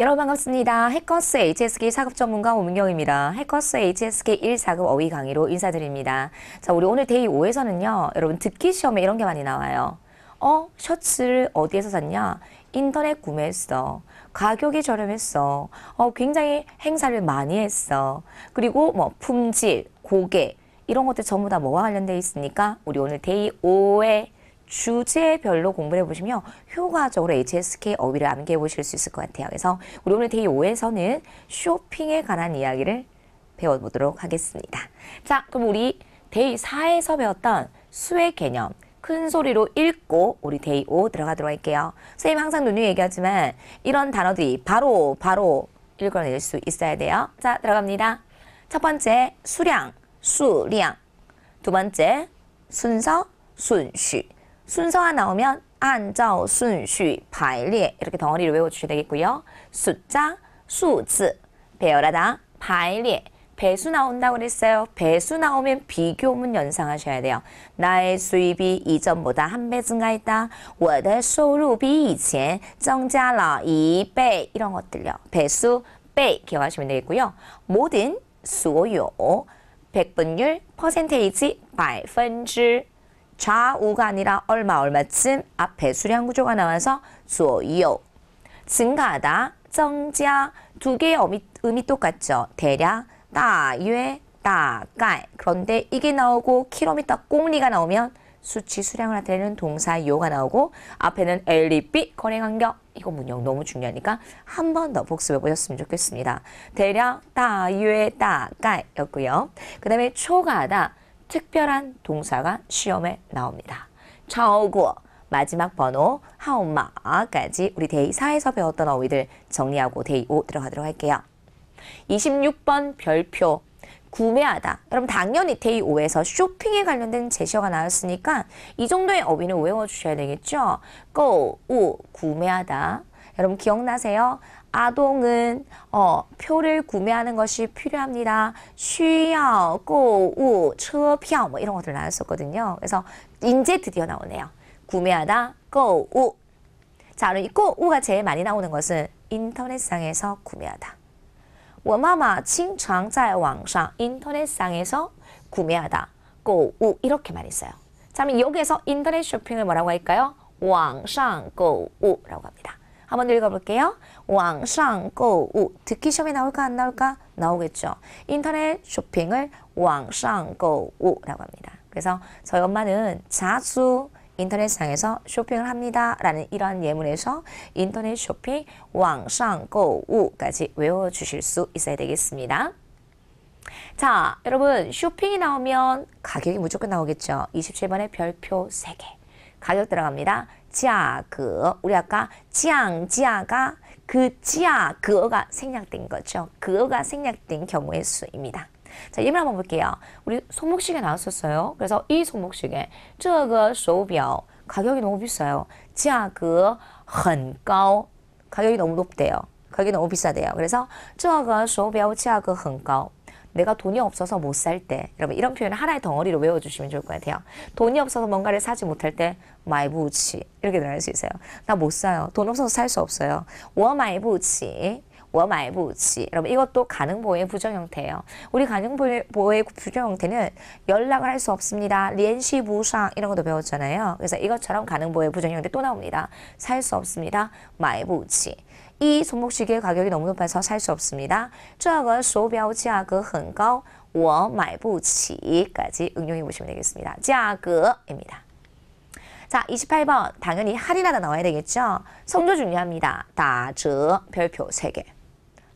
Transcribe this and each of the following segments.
여러분 반갑습니다. 해커스 HSK 사급 전문가 오민경입니다. 해커스 HSK 1, 4급 어휘 강의로 인사드립니다. 자, 우리 오늘 데이 5에서는요. 여러분 듣기 시험에 이런 게 많이 나와요. 어? 셔츠를 어디에서 샀냐? 인터넷 구매했어. 가격이 저렴했어. 어, 굉장히 행사를 많이 했어. 그리고 뭐 품질, 고객 이런 것들 전부 다 뭐와 관련돼 있으니까 우리 오늘 데이 5에 주제별로 공부를 해보시면 효과적으로 HSK 어휘를 암기해 보실 수 있을 것 같아요. 그래서 우리 오늘 데이 5에서는 쇼핑에 관한 이야기를 배워보도록 하겠습니다. 자, 그럼 우리 데이 4에서 배웠던 수의 개념, 큰 소리로 읽고 우리 데이 5 들어가도록 할게요. 선생님 항상 눈이 얘기하지만 이런 단어들이 바로 바로 읽어낼 수 있어야 돼요. 자 들어갑니다. 첫 번째 수량, 수량 두 번째 순서, 순시 순서가 나오면 안자 순수 쉬 발리 이렇게 덩어리를 외워주셔야 되겠고요. 숫자, 수즈, 배열하다, 발리 배수 나온다고 그랬어요. 배수 나오면 비교문 연상하셔야 돼요. 나의 수입이 이전보다 한 배 증가했다. 我的收入比以前增加了一倍 이런 것들요. 배수, 빼 기억하시면 되겠고요. 모든 수요, 백분율, 퍼센테이지, 百分之 좌우가 아니라 얼마 얼마쯤 앞에 수량 구조가 나와서 조요 증가하다, 정자 두 개의 의미, 의미 똑같죠. 대략, 다约, 다깔 그런데 이게 나오고 킬로미터 꽁리가 나오면 수치 수량을 나타내는 동사 요가 나오고 앞에는 LDB 거래 간격 이거 문형 너무 중요하니까 한 번 더 복습해 보셨으면 좋겠습니다. 대략 다유의 다깔였고요. 그 다음에 초과하다 특별한 동사가 시험에 나옵니다. 차오 마지막 번호 하엄마까지 우리 데이 4에서 배웠던 어휘들 정리하고 데이 5 들어가도록 할게요. 26번 별표 구매하다. 여러분 당연히 데이 5에서 쇼핑에 관련된 제시어가 나왔으니까 이 정도의 어휘는 외워주셔야 되겠죠? go, 구매하다. 여러분 기억나세요? 아동은 어, 표를 구매하는 것이 필요합니다. 需要购物车票,뭐 이런 것들 나왔었거든요. 그래서 인제 드디어 나오네요. 구매하다,购物. 자, 그럼 이购物가 제일 많이 나오는 것은 인터넷상에서 구매하다. 我妈妈经常在网上 인터넷상에서 구매하다, 购物 이렇게 많이 써요. 자, 그럼 여기에서 인터넷 쇼핑을 뭐라고 할까요? 网上购物라고 합니다. 한번 읽어볼게요. 왕상购物 듣기 시험에 나올까 안 나올까? 나오겠죠. 인터넷 쇼핑을 왕상购物라고 합니다. 그래서 저희 엄마는 자주 인터넷상에서 쇼핑을 합니다. 라는 이러한 예문에서 인터넷 쇼핑 왕상购物까지 외워주실 수 있어야 되겠습니다. 자, 여러분 쇼핑이 나오면 가격이 무조건 나오겠죠. 27번에 별표 3개. 가격 들어갑니다. 지 그, 우리 아까 지앙, 가그지그가 생략된 거죠. 그가 생략된 경우의 수입니다. 자, 예문 한번 볼게요. 우리 손목시계 나왔었어요. 그래서 이 손목시계, 这个手表 가격이 너무 비싸요. 价格很高 그 가격이 너무 높대요. 가격이 너무 비싸대요. 그래서 这个手表价格很高 내가 돈이 없어서 못 살 때 여러분 이런 표현을 하나의 덩어리로 외워주시면 좋을 것 같아요. 돈이 없어서 뭔가를 사지 못할 때 마이부치 이렇게 나올 수 있어요. 나 못 사요. 돈 없어서 살 수 없어요. 워 마이부치 워 마이 부치 여러분 이것도 가능보호의 부정 형태예요. 우리 가능보호의 부정 형태는 연락을 할 수 없습니다. 联시 부상 이런 것도 배웠잖아요. 그래서 이것처럼 가능보호의 부정 형태 또 나옵니다. 살 수 없습니다. 마이 부치 이 손목시계 가격이 너무 높아서 살 수 없습니다. 这个手表价格很高我买不起까지 응용해 보시면 되겠습니다. 价格입니다. 자, 28번 당연히 할인하다 나와야 되겠죠? 성조 중요합니다. 다저 별표 3개.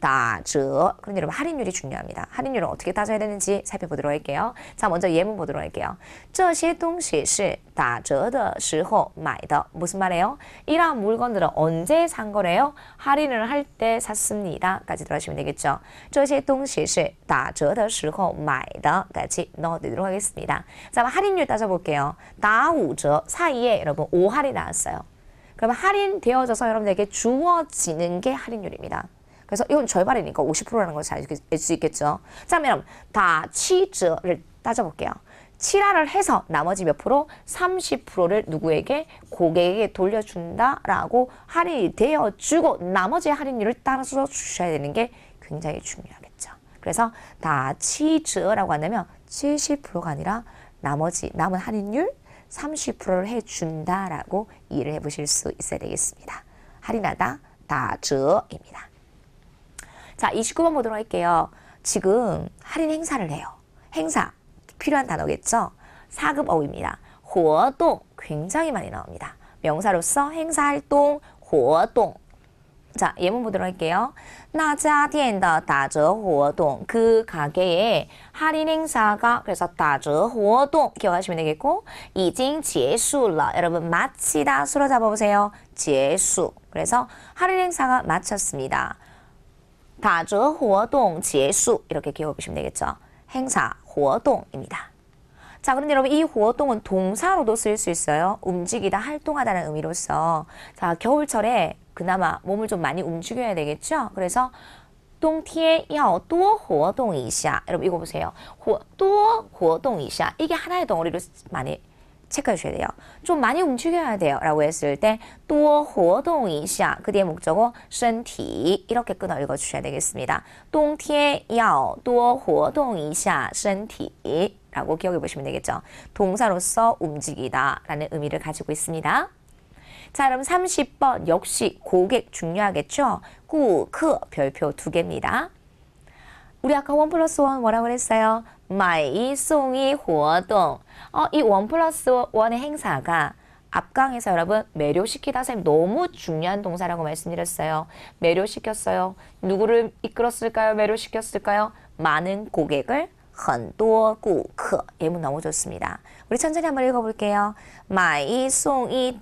打折.그런 여러분 할인율이 중요합니다. 할인율은 어떻게 따져야 되는지 살펴보도록 할게요. 자 먼저 예문 보도록 할게요. 这些东西是打折的时候买的. 무슨 말이에요? 이러 물건들은 언제 산 거래요? 할인을 할 때 샀습니다. 까지 들어주시면 되겠죠. 这些东西是打折的时候买的. 까지 넣어드리도록 하겠습니다. 자 할인율 따져볼게요. 다五折 사이에 여러분 5할이 나왔어요. 그러 할인되어져서 여러분에게 주어지는 게 할인율입니다. 그래서 이건 절반이니까 50%라는 걸 잘 알 수 있겠죠. 자, 그럼 다 치즈를 따져볼게요. 칠화를 해서 나머지 몇 프로? 30%를 누구에게? 고객에게 돌려준다라고 할인이 되어주고 나머지 할인율을 따라서 주셔야 되는 게 굉장히 중요하겠죠. 그래서 다 치즈라고 한다면 70%가 아니라 나머지 남은 할인율 30%를 해준다라고 이해를 해보실 수 있어야 되겠습니다. 할인하다 다즈입니다. 자, 29번 보도록 할게요. 지금 할인 행사를 해요. 행사, 필요한 단어겠죠? 4급 어휘입니다. 호동 굉장히 많이 나옵니다. 명사로서 행사 활동, 호동 자, 예문 보도록 할게요. 나자디엔더 다저호그 가게에 할인 행사가 그래서 다저호동 기억하시면 되겠고 이징 지수라 여러분 마치다 수로 잡아보세요. 지수 그래서 할인 행사가 마쳤습니다. 打折 活동 제수 이렇게 기억해보시면 되겠죠. 행사活동입니다. 자, 그런데 여러분 이活동은 동사로도 쓸 수 있어요. 움직이다, 활동하다는 의미로서 자, 겨울철에 그나마 몸을 좀 많이 움직여야 되겠죠. 그래서 冬天要多活动一下. 여러분 이거 보세요. 多活动一下. 이게 하나의 덩어리로 많이 체크하셔야 돼요. 좀 많이 움직여야 돼요. 라고 했을 때, 또 활동一下. 그 뒤에 목적어, 身体. 이렇게 끊어 읽어주셔야 되겠습니다. 冬天要多 활동一下 身体. 라고 기억해 보시면 되겠죠. 동사로서 움직이다 라는 의미를 가지고 있습니다. 자, 그럼 30번 역시 고객 중요하겠죠? 꾸, 크, 별표 두 개입니다. 우리 아까 원 플러스 원 뭐라고 그랬어요? 마이 송이 호동. 어, 이원 플러스 원의 행사가 앞강에서 여러분 매료시키다 선 너무 중요한 동사라고 말씀드렸어요. 매료시켰어요. 누구를 이끌었을까요? 매료시켰을까요? 많은 고객을 很多顾客예문 너무 좋습니다. 우리 천천히 한번 읽어볼게요. 마이 송이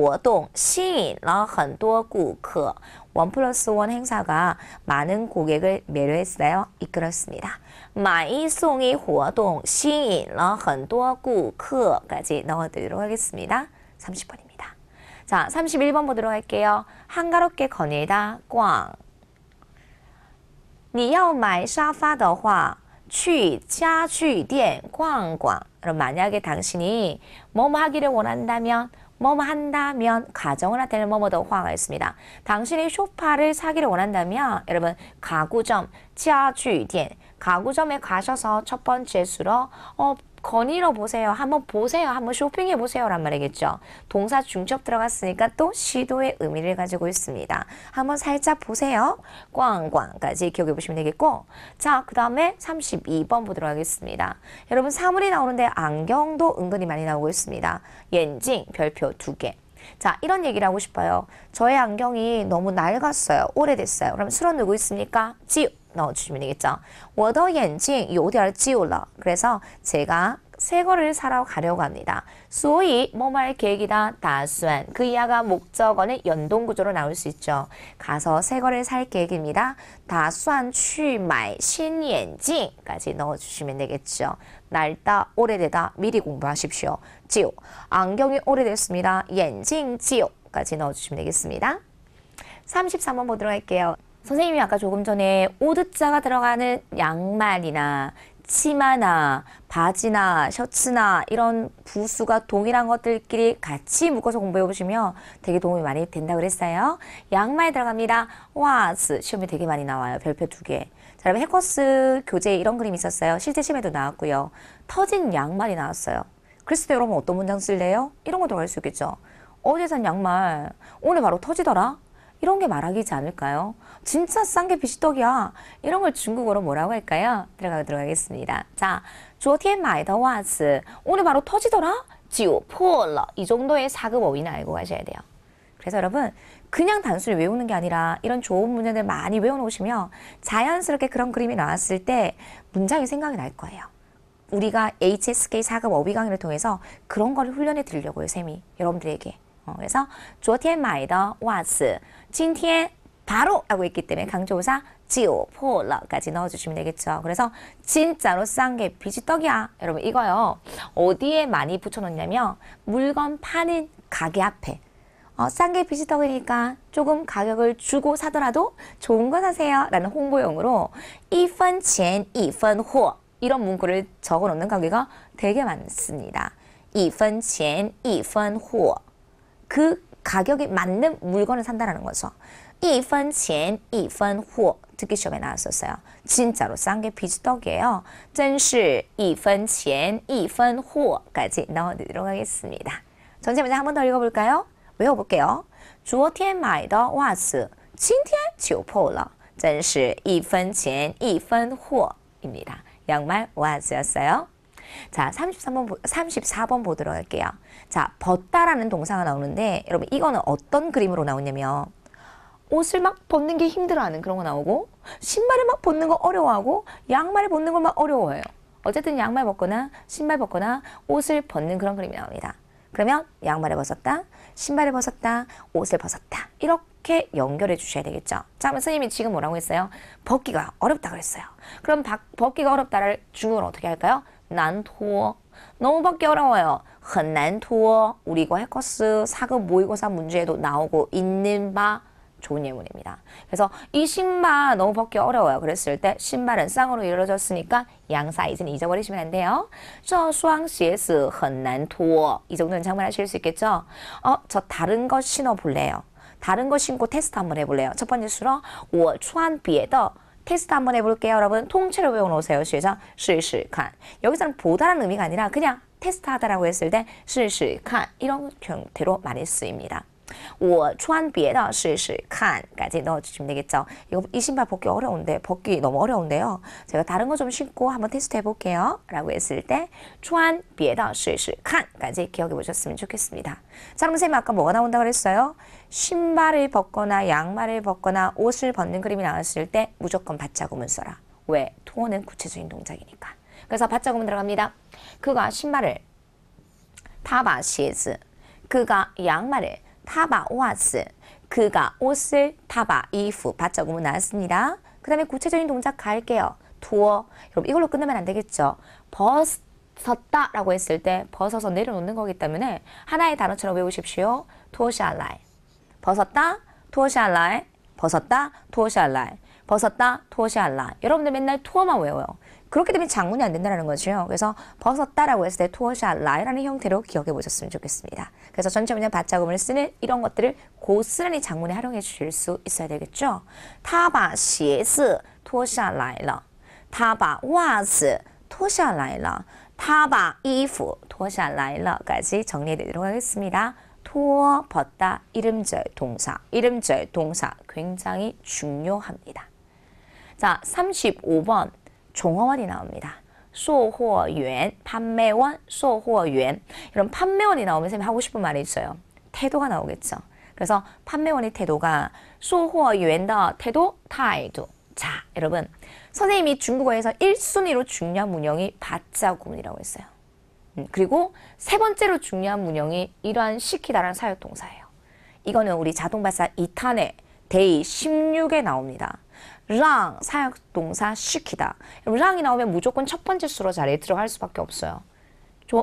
活动吸引了很多顾客.원 플러스 원 행사가 많은 고객을 매료했어요. 이끌었습니다. 마이송이 活动 吸引了很多顾客까지 넣어드리도록 하겠습니다. 30번입니다. 자, 31번 보도록 할게요. 한가롭게 거닐다, 꽝. 你要买沙发的话去家具店逛逛 그럼 만약에 당신이 뭐뭐 하기를 원한다면 뭐뭐 한다면 가정을 나타는 뭐뭐도 화가있습니다. 당신이 소파를 사기를 원한다면 여러분 가구점, 치아주이디엔 가구점에 가셔서 첫 번째 수로 어, 건의로 보세요. 한번 보세요. 한번 쇼핑해 보세요. 란 말이겠죠. 동사 중첩 들어갔으니까 또 시도의 의미를 가지고 있습니다. 한번 살짝 보세요. 꽝꽝까지 기억해 보시면 되겠고 자, 그 다음에 32번 보도록 하겠습니다. 여러분 사물이 나오는데 안경도 은근히 많이 나오고 있습니다. 엔진 별표 두개 자 이런 얘기를 하고 싶어요. 저의 안경이 너무 낡았어요. 오래됐어요. 그럼 수어누고 있습니까? 지 넣어주시면 되겠죠. 我的眼睛有点旧了. 그래서 제가 새 거를 사러 가려고 합니다. 소위 뭐말 계획이다. 다수한 그 이하가 목적어는 연동 구조로 나올 수 있죠. 가서 새 거를 살 계획입니다. 다수한 去买 신엔징까지 넣어주시면 되겠죠. 낡다 오래되다 미리 공부하십시오. 지오 안경이 오래됐습니다. 엔징 지오까지 넣어주시면 되겠습니다. 33번 보도록 할게요. 선생님이 아까 조금 전에 오드자가 들어가는 양말이나 치마나 바지나 셔츠나 이런 부수가 동일한 것들끼리 같이 묶어서 공부해 보시면 되게 도움이 많이 된다 그랬어요. 양말 들어갑니다. 와스 시험에 되게 많이 나와요. 별표 두 개. 자, 그럼 해커스 교재 이런 그림 이 있었어요. 실제 시험에도 나왔고요. 터진 양말이 나왔어요. 그랬을 때 여러분 어떤 문장 쓸래요? 이런 거 들어갈 수 있겠죠. 어제 산 양말 오늘 바로 터지더라. 이런 게 말하기지 않을까요? 진짜 싼 게 비시떡이야. 이런 걸 중국어로 뭐라고 할까요? 들어가도록 하겠습니다. 자, 昨天买的袜子 오늘 바로 터지더라? 就破了이 정도의 사급어휘는 알고 가셔야 돼요. 그래서 여러분 그냥 단순히 외우는 게 아니라 이런 좋은 문제들 많이 외워놓으시면 자연스럽게 그런 그림이 나왔을 때 문장이 생각이 날 거예요. 우리가 HSK 사급 어휘 강의를 통해서 그런 걸 훈련해 드리려고요, 쌤이. 여러분들에게. 어, 그래서 昨天买的袜子今天 바로 알고 있기 때문에 강조사 지오포러까지 넣어주시면 되겠죠. 그래서 진짜로 싼 게 비지떡이야. 여러분 이거요. 어디에 많이 붙여놓냐면 물건 파는 가게 앞에 어, 싼게 비지떡이니까 조금 가격을 주고 사더라도 좋은 거 사세요. 라는 홍보용으로 1분钱 1분货 이런 문구를 적어놓는 가게가 되게 많습니다. 1분钱 1분货 그 가격에 맞는 물건을 산다는 거죠. 一分钱一分货 듣기 시험에 나왔었어요. 진짜로 싼 게 비지떡이에요. 真是一分钱一分货까지 넣어드리도록 하겠습니다. 전체 문제 한번 더 읽어볼까요? 외워볼게요. 昨天买的袜子今天就破了真是一分钱一分货입니다. 양말 와즈였어요. 자, 33번, 34번 보도록 할게요. 자, 벗다라는 동사가 나오는데, 여러분, 이거는 어떤 그림으로 나오냐면, 옷을 막 벗는 게 힘들어하는 그런 거 나오고, 신발을 막 벗는 거 어려워하고, 양말을 벗는 걸막 어려워해요. 어쨌든 양말 벗거나, 신발 벗거나, 옷을 벗는 그런 그림이 나옵니다. 그러면 양말을 벗었다, 신발을 벗었다, 옷을 벗었다. 이렇게 연결해 주셔야 되겠죠. 자, 선생님이 지금 뭐라고 했어요? 벗기가 어렵다 그랬어요. 그럼 벗기가 어렵다를 중국어로 어떻게 할까요? 난토 너무밖에 어려워요. 很难脱. 우리 이 해커스 4급 모의고사 문제에도 나오고 있는 바 좋은 예문입니다. 그래서 이 신발 너무 벗기 어려워요. 그랬을 때 신발은 쌍으로 이루어졌으니까 양 사이즈는 잊어버리시면 안 돼요. 저双鞋子很难脱. 이 정도는 장만하실 수 있겠죠? 어, 저 다른 거 신어볼래요. 다른 거 신고 테스트 한번 해볼래요. 첫 번째 수로 我穿别的 테스트 한번 해볼게요. 여러분 통째로 외워놓으세요. 시작. 试试看. 여기서는 보다라는 의미가 아니라 그냥 테스트하다라고 했을 때试试看 이런 형태로 많이 쓰입니다. 我穿别的试试 칸까지 넣어주시면 되겠죠. 이거 이 신발 벗기 어려운데 벗기 너무 어려운데요. 제가 다른 거 좀 신고 한번 테스트 해볼게요. 라고 했을 때穿 别的试试 칸까지 기억해 보셨으면 좋겠습니다. 자 선생님 아까 뭐가 나온다고 그랬어요? 신발을 벗거나 양말을 벗거나 옷을 벗는 그림이 나왔을 때 무조건 받자구문 써라. 왜? 투어는 구체적인 동작이니까. 그래서 받자구문 들어갑니다. 그가 신발을 타바 시즈 그가 양말을 타바 오아스 그가 옷을 타바 이후 받자고 나왔습니다. 그 다음에 구체적인 동작 갈게요. 도어 여러분 이걸로 끝내면 안 되겠죠. 벗었다 라고 했을 때 벗어서 내려놓는 거기 때문에 하나의 단어처럼 외우십시오. 도어샬라이 벗었다 도어샬라이 벗었다 도어샬라이 벗었다, 토시할라. 여러분들 맨날 토어만 외워요. 그렇게 되면 장문이 안 된다는 거죠. 그래서 벗었다라고 했을 때토시할라라는 형태로 기억해 보셨으면 좋겠습니다. 그래서 전체 문장 받자금을 쓰는 이런 것들을 고스란히 장문에 활용해 주실 수 있어야 되겠죠. 타바 시에스 토시할라이라 타바 와스 토시할라이라 타바 이프 토시할라이라까지 정리해 드리도록 하겠습니다. 토어, 벗다, 이름절, 동사. 이름절, 동사 굉장히 중요합니다. 자, 35번 종어원이 나옵니다. 소호원, 판매원, 소호원. 이런 판매원이 나오면 선생님 하고 싶은 말이 있어요. 태도가 나오겠죠. 그래서 판매원의 태도가 소호원的 태도, 타도 자, 여러분. 선생님이 중국어에서 1순위로 중요한 문형이 받자구문이라고 했어요. 음, 그리고 세 번째로 중요한 문형이 이러한 시키다라 사역동사예요. 이거는 우리 자동발사 2탄에 데이 16에 나옵니다. 랑 사역 동사 시키다. 랑이 나오면 무조건 첫 번째 수로 자리에 들어갈 수밖에 없어요.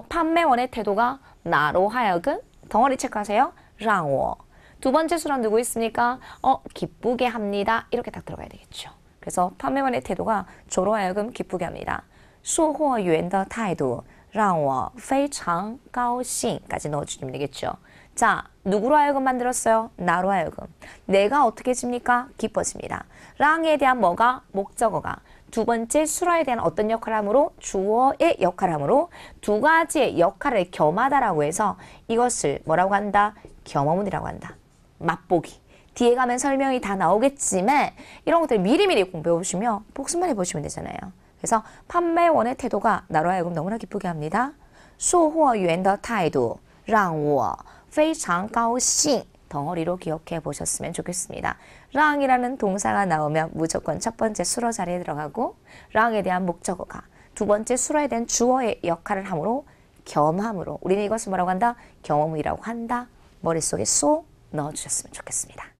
판매원의 태도가 나로 하여금 덩어리 체크하세요. 랑워. 두 번째 수란 누구 있습니까? 어, 기쁘게 합니다. 이렇게 딱 들어가야 되겠죠. 그래서 판매원의 태도가 조로 하여금 기쁘게 합니다. 售货员的态度让我非常高兴까지 넣어주시면 되겠죠. 자, 누구로 하여금 만들었어요? 나로 하여금. 내가 어떻게 집니까? 깊어집니다. 랑에 대한 뭐가? 목적어가. 두 번째 수라에 대한 어떤 역할을 하로 주어의 역할을 하로두 가지의 역할을 겸하다라고 해서 이것을 뭐라고 한다? 겸허문이라고 한다. 맛보기. 뒤에 가면 설명이 다 나오겠지만 이런 것들 미리미리 공부해보시면 복습만 해보시면 되잖아요. 그래서 판매원의 태도가 나로 하여금 너무나 기쁘게 합니다. 售货员的态度让我非常高兴 덩어리로 기억해 보셨으면 좋겠습니다. 랑이라는 동사가 나오면 무조건 첫 번째 수로 자리에 들어가고 랑에 대한 목적어가 두 번째 수로에 대한 주어의 역할을 하므로 겸함으로 우리는 이것을 뭐라고 한다? 경험이라고 한다. 머릿속에 쏙 넣어주셨으면 좋겠습니다.